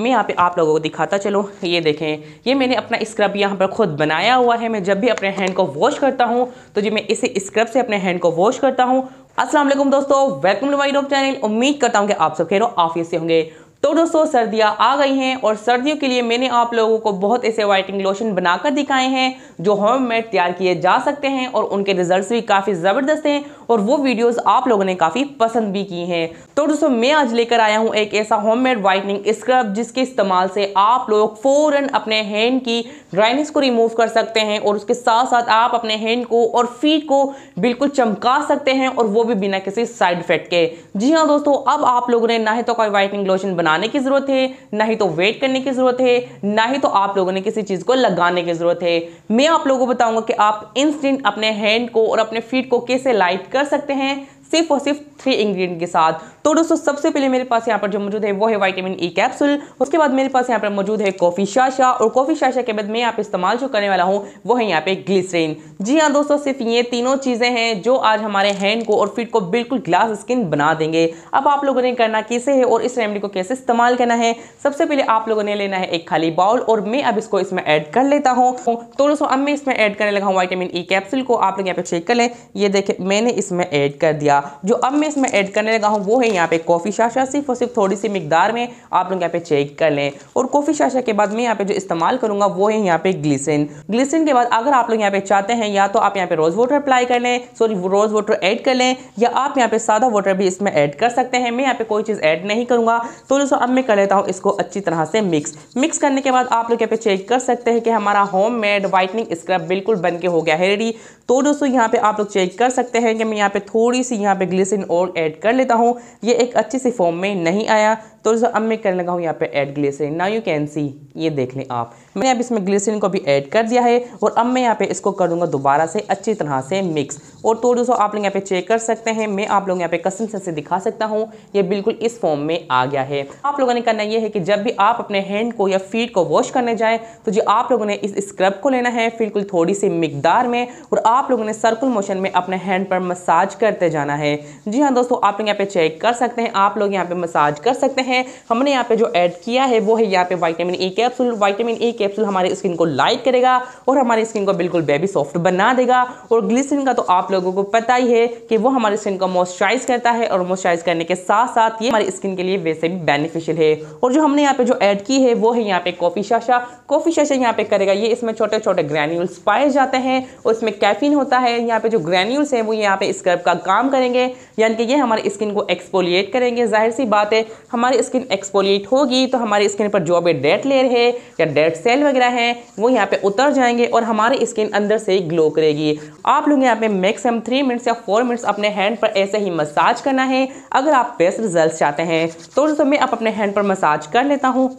मैं यहाँ पे आप लोगों को दिखाता चलो ये देखें ये मैंने अपना स्क्रब यहाँ पर खुद बनाया हुआ है मैं जब भी अपने हैंड को वॉश करता हूँ तो जी मैं इसी स्क्रब से अपने हैंड को वॉश करता हूँ असलम दोस्तों welcome to my YouTube channel उम्मीद करता हूँ कि आप सब खेलो ऑफिस से होंगे तो दोस्तों सर्दियाँ आ गई हैं और सर्दियों के लिए मैंने आप लोगों को बहुत ऐसे वाइटिंग लोशन बनाकर दिखाए हैं जो होम मेड तैयार किए जा सकते हैं और उनके रिजल्ट्स भी काफ़ी ज़बरदस्त हैं और वो वीडियोस आप लोगों ने काफ़ी पसंद भी की हैं तो दोस्तों मैं आज लेकर आया हूँ एक ऐसा होममेड वाइटनिंग स्क्रब जिसके इस्तेमाल से आप लोग फ़ौरन अपने हैंड की ड्राइनेस को रिमूव कर सकते हैं और उसके साथ साथ आप अपने हैंड को और फीट को बिल्कुल चमका सकते हैं और वो भी बिना किसी साइड इफेक्ट के जी हाँ दोस्तों अब आप लोगों ने ना ही तो कोई वाइटनिंग लोशन बनाने की ज़रूरत है ना ही तो वेट करने की ज़रूरत है ना ही तो आप लोगों ने किसी चीज़ को लगाने की ज़रूरत है मैं आप लोगों को बताऊंगा कि आप इंस्टेंट अपने हैंड को और अपने फीट को कैसे लाइट कर सकते हैं सिर्फ और सिर्फ थ्री इंग्रेडिएंट के साथ तो दोस्तों सबसे पहले मेरे पास यहाँ पर जो मौजूद है वो है वाइटामिन ई कैप्सूल उसके बाद मेरे पास यहाँ पर मौजूद है कॉफी शाशा और कॉफी शाशा के बाद मैं यहाँ पे इस्तेमाल जो करने वाला हूँ वो है यहाँ पे ग्लिसरीन जी हाँ दोस्तों सिर्फ ये तीनों चीज़ें हैं जो आज हमारे हैंड को और फिट को बिल्कुल ग्लास स्किन बना देंगे अब आप लोगों ने करना कैसे है और इस रेमडी को कैसे इस्तेमाल करना है सबसे पहले आप लोगों ने लेना है एक खाली बाउल और मैं अब इसको इसमें ऐड कर लेता हूँ तो दोस्तों अब मैं इसमें ऐड करने लगा हूँ वाइटामिन ई कैप्सूल को आप लोग यहाँ पे चेक कर लें ये देखे मैंने इसमें ऐड कर दिया जो अब मैं इसमें ऐड करने लगा हूँ वो है यहाँ पे कॉफ़ी शाशा सिर्फ और सिर्फ थोड़ी सी मिकदार में आप लोग यहाँ पे चेक कर लें और कॉफ़ी शाशा के बाद मैं यहाँ पे जो इस्तेमाल करूँगा वो है यहाँ पे ग्लिसिन ग्लिसिन के बाद अगर आप लोग यहाँ पे चाहते हैं या तो आप यहाँ पे रोज़ वाटर अप्लाई कर लें सॉरी रोज़ वाटर ऐड कर लें या आप यहाँ पे सादा वाटर भी इसमें ऐड कर सकते हैं मैं यहाँ पे कोई चीज़ ऐड नहीं करूँगा तो दोस्तों अब मैं कर लेता हूँ इसको अच्छी तरह से मिक्स मिक्स करने के बाद आप लोग यहाँ पे चेक कर सकते हैं कि हमारा होम मेड वाइटनिंग स्क्रब बिल्कुल बन के हो गया है रेडी तो दोस्तों यहाँ पे आप लोग चेक कर सकते हैं कि मैं यहाँ पे थोड़ी सी यहाँ पे ग्लिसिन और ऐड कर लेता हूँ ये एक अच्छी सी फॉर्म में नहीं आया तो दोस्तों अब मैं करने लगा हूँ यहाँ पे ऐड ग्लिसरीन ना यू कैन सी ये देख लें आप मैंने अब इसमें ग्लिसरीन को भी ऐड कर दिया है और अब मैं यहाँ पे इसको कर दूँगा दोबारा से अच्छी तरह से मिक्स और तो दोस्तों आप लोग यहाँ पे चेक कर सकते हैं मैं आप लोग यहाँ पे कसम से दिखा सकता हूँ ये बिल्कुल इस फॉर्म में आ गया है आप लोगों ने करना ये है कि जब भी आप अपने हैंड को या फीट को वॉश करने जाएँ तो जी आप लोगों ने इस स्क्रब को लेना है बिल्कुल थोड़ी सी मकदार में और आप लोगों ने सर्कुल मोशन में अपने हैंड पर मसाज करते जाना है जी हाँ दोस्तों आप लोग यहाँ पे चेक कर सकते हैं आप लोग यहाँ पे मसाज कर सकते हैं है हमने यहाँ पे जो ऐड किया है वो है यहाँ पे vitamin A capsule vitamin A capsule हमारे स्किन को लाइट करेगा और हमारी स्किन को बिल्कुल बेबी सॉफ्ट बना देगा और ग्लिसिन का तो आप लोगों को पता ही है कि वो हमारे स्किन को मॉइस्चराइज करता है और मॉइस्चराइज करने के साथ साथ ये हमारी स्किन के लिए वैसे भी बेनिफिशियल है और जो हमने यहाँ पे जो ऐड की है वो है यहाँ पे कॉफ़ी शाशा कॉफ़ी शाशा यहाँ पे करेगा ये इसमें छोटे छोटे ग्रैन्यूल्स पाए जाते हैं और इसमें कैफिन होता है यहाँ पे जो ग्रैन्यूल्स हैं वो यहाँ पे स्क्रब का काम करेंगे यानी कि ये हमारे स्किन को एक्सपोलिएट करेंगे जाहिर सी बात है हमारी स्किन एक्सपोलिएट होगी तो हमारी स्किन पर जो भी डेड लेयर है या डेड सेल वगैरह हैं वो यहाँ पे उतर जाएंगे और हमारी स्किन अंदर से ही ग्लो करेगी आप लोग यहाँ पे मैक्सिमम थ्री मिनट्स या फोर मिनट्स अपने हैंड पर ऐसे ही मसाज करना है अगर आप बेस्ट रिजल्ट चाहते हैं तो दोस्तों मैं आप अपने हैंड पर मसाज कर लेता हूँ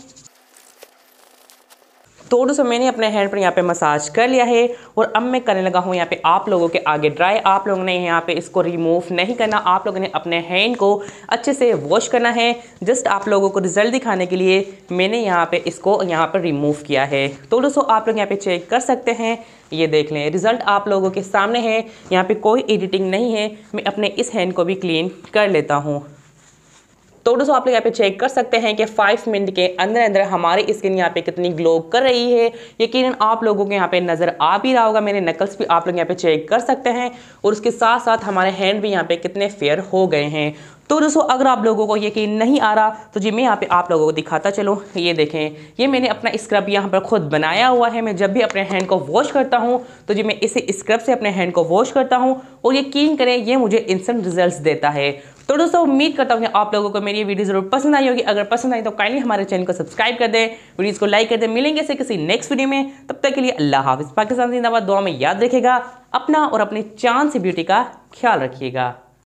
तो से मैंने अपने हैंड पर यहाँ पे मसाज कर लिया है और अब मैं करने लगा हूँ यहाँ पे आप लोगों के आगे ड्राई आप लोगों ने यहाँ पे इसको रिमूव नहीं करना आप लोगों ने अपने हैंड को अच्छे से वॉश करना है जस्ट आप लोगों को रिजल्ट दिखाने के लिए मैंने यहाँ पे इसको यहाँ पर रिमूव किया है तो दोस्तों आप लोग यहाँ पे चेक कर सकते हैं ये देख लें रिज़ल्ट आप लोगों के सामने है यहाँ पे कोई एडिटिंग नहीं है मैं अपने इस हैंड को भी क्लीन कर लेता हूँ तो दोस्तों आप लोग यहाँ पे चेक कर सकते हैं कि फाइव मिनट के अंदर अंदर हमारी स्किन यहाँ पे कितनी ग्लो कर रही है यकीन आप लोगों के यहाँ पे नज़र आ भी रहा होगा मेरे नकल्स भी आप लोग यहाँ पे चेक कर सकते हैं और उसके साथ साथ हमारे हैंड भी यहाँ पे कितने फेयर हो गए हैं तो दोस्तों अगर आप लोगों को यकीन नहीं आ रहा तो जी मैं यहाँ पे आप लोगों को दिखाता चलूँ ये देखें ये मैंने अपना स्क्रब यहाँ पर खुद बनाया हुआ है मैं जब भी अपने हैंड को वॉश करता हूँ तो जी मैं इसी स्क्रब से अपने हैंड को वॉश करता हूँ और यकीन करें ये मुझे इंस्टेंट रिजल्ट देता है तो दोस्तों उम्मीद करता हूँ कि आप लोगों को मेरी ये वीडियो जरूर पसंद आई होगी अगर पसंद आई तो काइंडली हमारे चैनल को सब्सक्राइब कर दें वीडियोज़ को लाइक कर दें मिलेंगे ऐसे किसी नेक्स्ट वीडियो में तब तक के लिए अल्लाह हाफिज़ पाकिस्तान जिंदाबाद दुआ में याद रखेगा अपना और अपने चांद से ब्यूटी का ख्याल रखिएगा